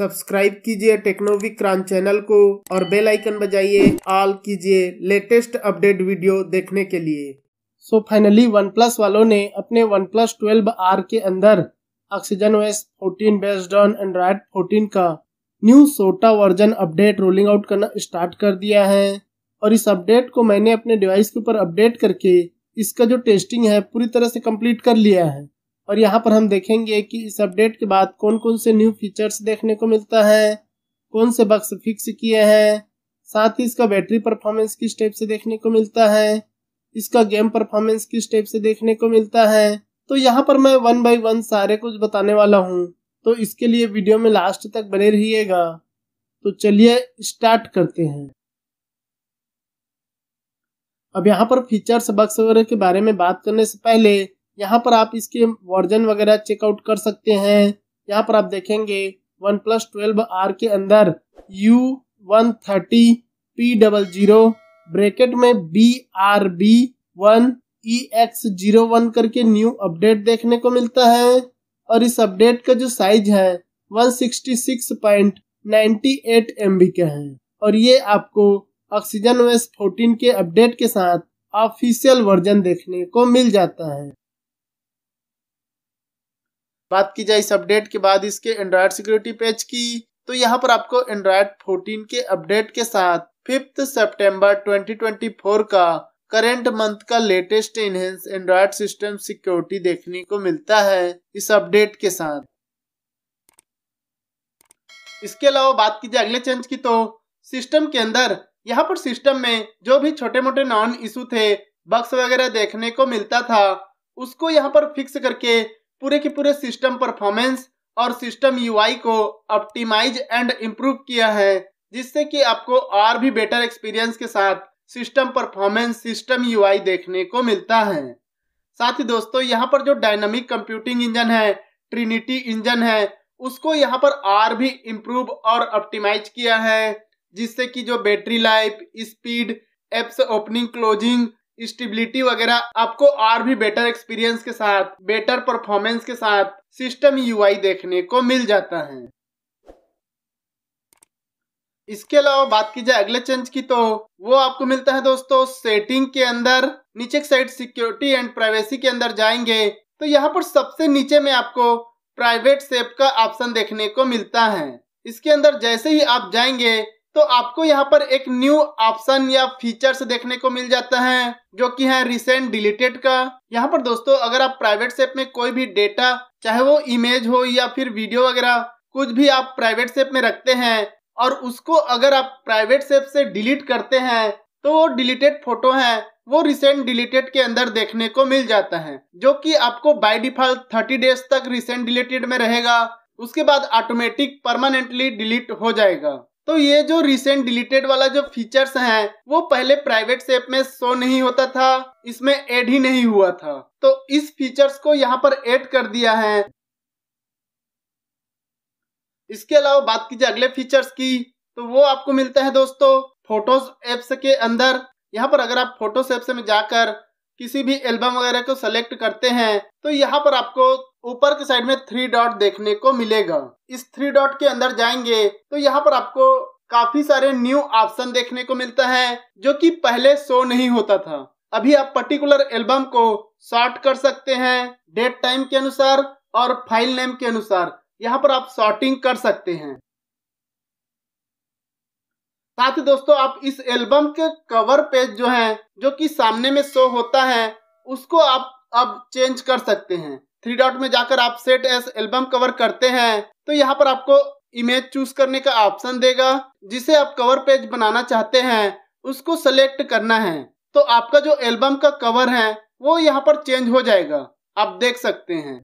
subscribe कीजिए टेक्नोविक crunch channel को और बेल आइकन बजाइए ऑल कीजिए लेटेस्ट अपडेट वीडियो देखने के लिए सो फाइनली वन प्लस वालों ने अपने वन प्लस ट्वेल्व आर के अंदर Oxygen OS fourteen based on Android fourteen का न्यू सोटा वर्जन अपडेट रोलिंग आउट करना स्टार्ट कर दिया है और इस अपडेट को मैंने अपने डिवाइस के ऊपर अपडेट करके इसका जो टेस्टिंग है पूरी तरह से कम्प्लीट कर लिया है और यहाँ पर हम देखेंगे कि इस अपडेट के बाद कौन कौन से न्यू फीचर्स देखने को मिलता है कौन से बक्स फिक्स किए हैं साथ ही इसका बैटरी परफॉर्मेंस किस टाइप से देखने को मिलता है इसका गेम परफॉर्मेंस किस टाइप से देखने को मिलता है तो यहाँ पर मैं वन बाई वन सारे कुछ बताने वाला हूँ तो इसके लिए वीडियो में लास्ट तक बने रहिएगा तो चलिए स्टार्ट करते हैं अब यहाँ पर फीचर्स बक्स वगैरह के बारे में बात करने से पहले यहाँ पर आप इसके वर्जन वगैरह चेकआउट कर सकते हैं यहाँ पर आप देखेंगे वन प्लस ट्वेल्व आर के अंदर U one thirty P double zero bracket में B R B one E X zero one करके न्यू अपडेट देखने को मिलता है और इस अपडेट का जो साइज है one sixty six point eight M B का है और ये आपको ऑक्सीजन वेस्ट फोर्टीन के अपडेट के साथ ऑफिशियल वर्जन देखने को मिल जाता है बात की जाए इस अपडेट के बाद इसके एंड्रॉयड सिक्योरिटी पेज की तो यहाँ पर आपको एंड्रॉयड 14 के अपडेट के साथ फिफ्थ सेप्टेम्बर ट्वेंटी का करेंट मंथ का latest enhance Android system security देखने को मिलता है इस अपडेट के साथ इसके अलावा बात की जाए अगले चेंज की तो सिस्टम के अंदर यहाँ पर सिस्टम में जो भी छोटे मोटे नॉन इशू थे बक्स वगैरह देखने को मिलता था उसको यहाँ पर फिक्स करके पूरे के पूरे सिस्टम परफॉर्मेंस और सिस्टम यूआई को ऑप्टिमाइज एंड इम्प्रूव किया है जिससे कि आपको और भी बेटर एक्सपीरियंस के साथ सिस्टम परफॉर्मेंस सिस्टम यूआई देखने को मिलता है साथ ही दोस्तों यहाँ पर जो डायनामिक कंप्यूटिंग इंजन है ट्रिनिटी इंजन है उसको यहाँ पर और भी इम्प्रूव और ऑप्टिमाइज किया है जिससे कि जो battery life speed apps opening closing stability वगैरह आपको और भी बेटर एक्सपीरियंस के साथ बेटर परफॉर्मेंस के साथ सिस्टम यूआई देखने को मिल जाता है इसके अलावा बात की जाए अगले चेंज की तो वो आपको मिलता है दोस्तों सेटिंग के अंदर नीचे साइड सिक्योरिटी एंड प्राइवेसी के अंदर जाएंगे तो यहाँ पर सबसे नीचे में आपको प्राइवेट सेफ का ऑप्शन देखने को मिलता है इसके अंदर जैसे ही आप जाएंगे तो आपको यहाँ पर एक न्यू ऑप्शन या फीचर्स देखने को मिल जाता है जो कि है रिसेंट डिलीटेड का यहाँ पर दोस्तों अगर आप प्राइवेट सेप में कोई भी डेटा चाहे वो इमेज हो या फिर वीडियो वगैरह कुछ भी आप प्राइवेट सेप में रखते हैं और उसको अगर आप प्राइवेट सेप से डिलीट करते हैं तो वो डिलीटेड फोटो है वो रिसेंट डिलीटेड के अंदर देखने को मिल जाता है जो कि आपको बाय डिफॉल्ट थर्टी डेज तक रिसेंट डिलीटेड में रहेगा उसके बाद ऑटोमेटिक परमानेंटली डिलीट हो जाएगा तो ये जो रिसेंट डिलीटेड वाला जो फीचर्स हैं वो पहले प्राइवेट सेप में शो नहीं होता था इसमें ऐड ही नहीं हुआ था तो इस फीचर्स को यहाँ पर ऐड कर दिया है इसके अलावा बात कीजिए अगले फीचर्स की तो वो आपको मिलता है दोस्तों फोटोज एप्स के अंदर यहाँ पर अगर आप फोटोज एप्स में जाकर किसी भी एल्बम वगैरह को सेलेक्ट करते हैं तो यहाँ पर आपको ऊपर के साइड में थ्री डॉट देखने को मिलेगा इस थ्री डॉट के अंदर जाएंगे तो यहाँ पर आपको काफी सारे न्यू ऑप्शन देखने को मिलता है जो कि पहले शो नहीं होता था अभी आप पर्टिकुलर एल्बम को शॉर्ट कर सकते हैं डेट टाइम के अनुसार और फाइल नेम के अनुसार यहाँ पर आप शॉर्टिंग कर सकते हैं साथ ही दोस्तों आप इस एल्बम के कवर पेज जो है जो कि सामने में शो होता है उसको आप अब चेंज कर सकते हैं थ्री डॉट में जाकर आप सेट एस एल्बम कवर करते हैं तो यहाँ पर आपको इमेज चूज करने का ऑप्शन देगा जिसे आप कवर पेज बनाना चाहते हैं उसको सेलेक्ट करना है तो आपका जो एल्बम का कवर है वो यहाँ पर चेंज हो जाएगा आप देख सकते हैं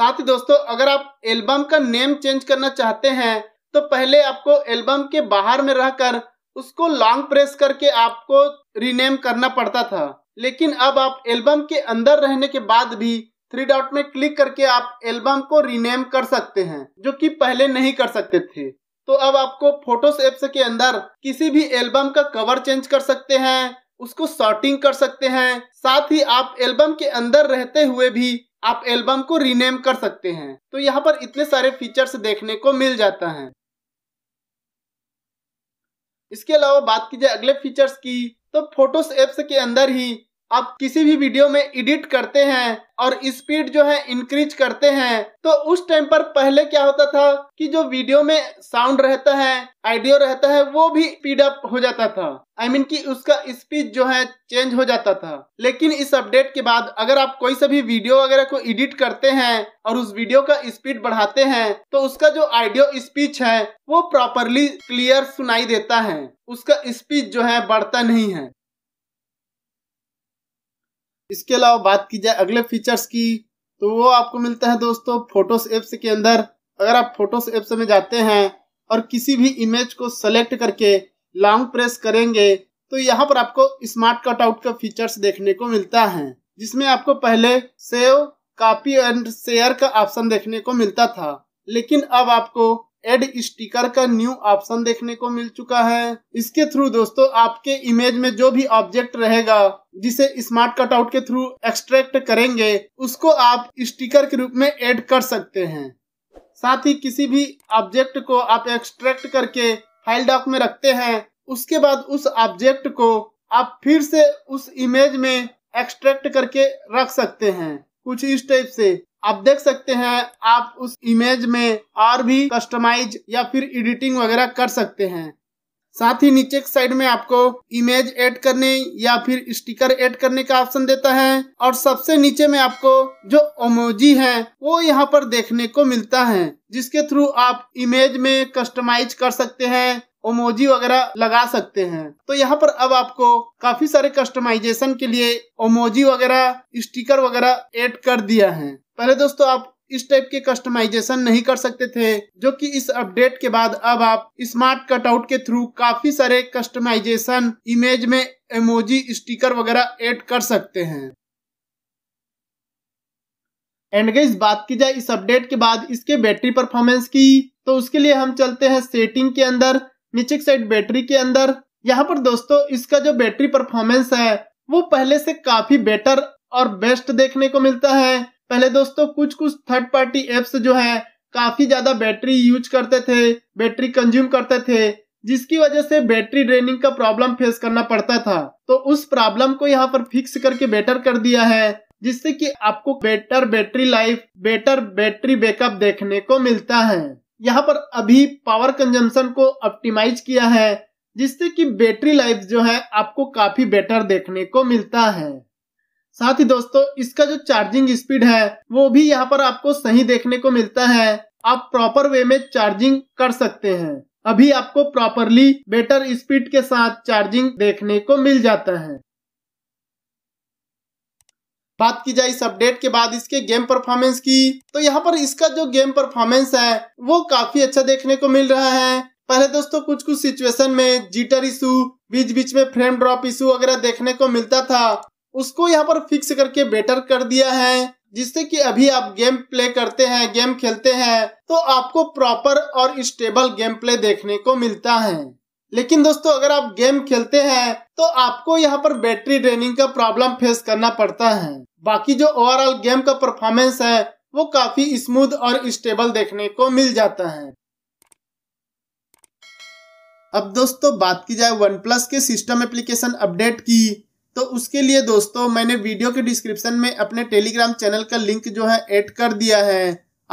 साथ ही दोस्तों अगर आप एल्बम का नेम चेंज करना चाहते हैं तो पहले आपको एल्बम के बाहर में रहकर उसको लॉन्ग प्रेस करके आपको रीनेम करना पड़ता था लेकिन अब आप एल्बम के अंदर रहने के बाद भी थ्री डॉट में क्लिक करके आप एल्बम को रीनेम कर सकते हैं जो कि पहले नहीं कर सकते थे तो अब आपको फोटोस एप्स के अंदर किसी भी एल्बम का कवर चेंज कर सकते हैं उसको सॉर्टिंग कर सकते हैं साथ ही आप एल्बम के अंदर रहते हुए भी आप एल्बम को रीनेम कर सकते हैं तो यहाँ पर इतने सारे फीचर्स देखने को मिल जाता है इसके अलावा बात कीजिए अगले फीचर्स की तो फोटोस एप्स के अंदर ही आप किसी भी वीडियो में एडिट करते हैं और स्पीड जो है इंक्रीज करते हैं तो उस टाइम पर पहले क्या होता था कि जो वीडियो में साउंड रहता है आइडियो रहता है वो भी स्पीड अप हो जाता था आई I मीन mean कि उसका स्पीड जो है चेंज हो जाता था लेकिन इस अपडेट के बाद अगर आप कोई सा भी वीडियो वगैरह को एडिट करते हैं और उस वीडियो का स्पीड बढ़ाते हैं तो उसका जो आइडियो स्पीच है वो प्रॉपरली क्लियर सुनाई देता है उसका स्पीच जो है बढ़ता नहीं है इसके अलावा बात की जाए अगले फीचर्स की तो वो आपको मिलता है दोस्तों फोटोस एप्स के अंदर अगर आप फोटोस एप्स में जाते हैं और किसी भी इमेज को सेलेक्ट करके लॉन्ग प्रेस करेंगे तो यहाँ पर आपको स्मार्ट कटआउट का फीचर्स देखने को मिलता है जिसमें आपको पहले सेव कॉपी एंड शेयर का ऑप्शन देखने को मिलता था लेकिन अब आपको एड स्टिकर का न्यू ऑप्शन देखने को मिल चुका है इसके थ्रू दोस्तों आपके इमेज में जो भी ऑब्जेक्ट रहेगा जिसे स्मार्ट कटआउट के थ्रू एक्सट्रैक्ट करेंगे उसको आप स्टिकर के रूप में ऐड कर सकते हैं साथ ही किसी भी ऑब्जेक्ट को आप एक्सट्रैक्ट करके फाइल डॉक में रखते हैं उसके बाद उस ऑब्जेक्ट को आप फिर से उस इमेज में एक्सट्रैक्ट करके रख सकते हैं कुछ इस टाइप से आप देख सकते हैं आप उस इमेज में और भी कस्टमाइज या फिर एडिटिंग वगैरह कर सकते हैं साथ ही नीचे के साइड में आपको इमेज ऐड करने या फिर स्टिकर ऐड करने का ऑप्शन देता है और सबसे नीचे में आपको जो ओमोजी है वो यहाँ पर देखने को मिलता है जिसके थ्रू आप इमेज में कस्टमाइज कर सकते हैं ओमोजी वगैरह लगा सकते हैं तो यहाँ पर अब आपको काफी सारे कस्टमाइजेशन के लिए ओमोजी वगैरह स्टिकर वगैरह ऐड कर दिया है पहले दोस्तों आप इस टाइप के कस्टमाइजेशन नहीं कर सकते थे जो कि इस अपडेट के बाद अब आप स्मार्ट कटआउट के थ्रू काफी सारे कस्टमाइजेशन इमेज में एमोजी स्टिकर वगैरह ऐड कर सकते हैं एंड गई बात की जाए इस अपडेट के बाद इसके बैटरी परफॉर्मेंस की तो उसके लिए हम चलते हैं सेटिंग के अंदर नीचे साइड बैटरी के अंदर यहाँ पर दोस्तों इसका जो बैटरी परफॉर्मेंस है वो पहले से काफी बेटर और बेस्ट देखने को मिलता है पहले दोस्तों कुछ कुछ थर्ड पार्टी एप्स जो है काफी ज्यादा बैटरी यूज करते थे बैटरी कंज्यूम करते थे जिसकी वजह से बैटरी ड्रेनिंग का प्रॉब्लम फेस करना पड़ता था तो उस प्रॉब्लम को यहाँ पर फिक्स करके बेटर कर दिया है जिससे कि आपको better battery life better battery backup देखने को मिलता है यहाँ पर अभी पावर कंजम्पशन को ऑप्टिमाइज किया है जिससे कि बैटरी लाइफ जो है आपको काफी बेटर देखने को मिलता है साथ ही दोस्तों इसका जो चार्जिंग स्पीड है वो भी यहाँ पर आपको सही देखने को मिलता है आप प्रॉपर वे में चार्जिंग कर सकते हैं अभी आपको प्रॉपरली बेटर स्पीड के साथ चार्जिंग देखने को मिल जाता है बात की जाए इस अपडेट के बाद इसके गेम परफॉर्मेंस की तो यहाँ पर इसका जो गेम परफॉर्मेंस है वो काफी अच्छा देखने को मिल रहा है पहले दोस्तों कुछ कुछ सिचुएशन में जीटर इशू बीच बीच में फ्रेम ड्रॉप इशू वगैरह देखने को मिलता था उसको यहाँ पर फिक्स करके बेटर कर दिया है जिससे कि अभी आप गेम प्ले करते हैं गेम खेलते हैं तो आपको प्रॉपर और स्टेबल गेम प्ले देखने को मिलता है लेकिन दोस्तों अगर आप गेम खेलते हैं तो आपको यहाँ पर बैटरी ड्रेनिंग का प्रॉब्लम फेस करना पड़ता है बाकी जो ओवरऑल गेम का परफॉर्मेंस है वो काफी स्मूथ और स्टेबल देखने को मिल जाता है अब दोस्तों बात की जाए वन प्लस के सिस्टम एप्लीकेशन अपडेट की तो उसके लिए दोस्तों मैंने वीडियो के डिस्क्रिप्शन में अपने टेलीग्राम चैनल का लिंक जो है ऐड कर दिया है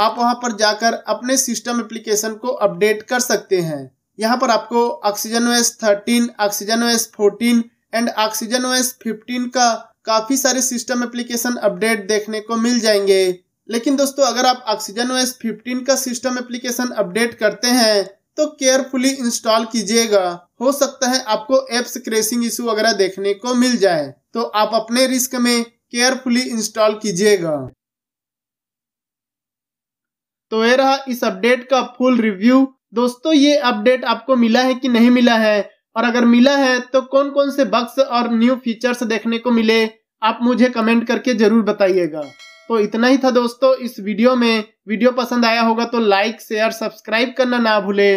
आप वहां पर जाकर अपने सिस्टम एप्लीकेशन को अपडेट कर सकते हैं यहाँ पर आपको Oxygen OS thirteen Oxygen OS fourteen and Oxygen OS fifteen का काफी सारे सिस्टम एप्लीकेशन अपडेट देखने को मिल जाएंगे लेकिन दोस्तों अगर आप ऑक्सीजन ओएस फिफ्टीन का सिस्टम एप्लीकेशन अपडेट करते हैं तो केयरफुली इंस्टॉल कीजिएगा हो सकता है आपको एप्स क्रेसिंग इशू वगैरह देखने को मिल जाए तो आप अपने रिस्क में केयरफुली इंस्टॉल कीजिएगा तो ये रहा इस अपडेट का फुल रिव्यू दोस्तों ये अपडेट आपको मिला है कि नहीं मिला है और अगर मिला है तो कौन कौन से बक्स और न्यू फीचर्स देखने को मिले आप मुझे कमेंट करके जरूर बताइएगा तो इतना ही था दोस्तों इस वीडियो में वीडियो पसंद आया होगा तो लाइक शेयर सब्सक्राइब करना ना भूले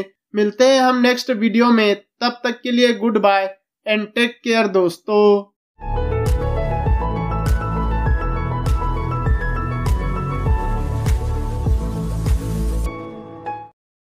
मिलते हैं हम नेक्स्ट वीडियो में तब तक के लिए goodbye and take care दोस्तों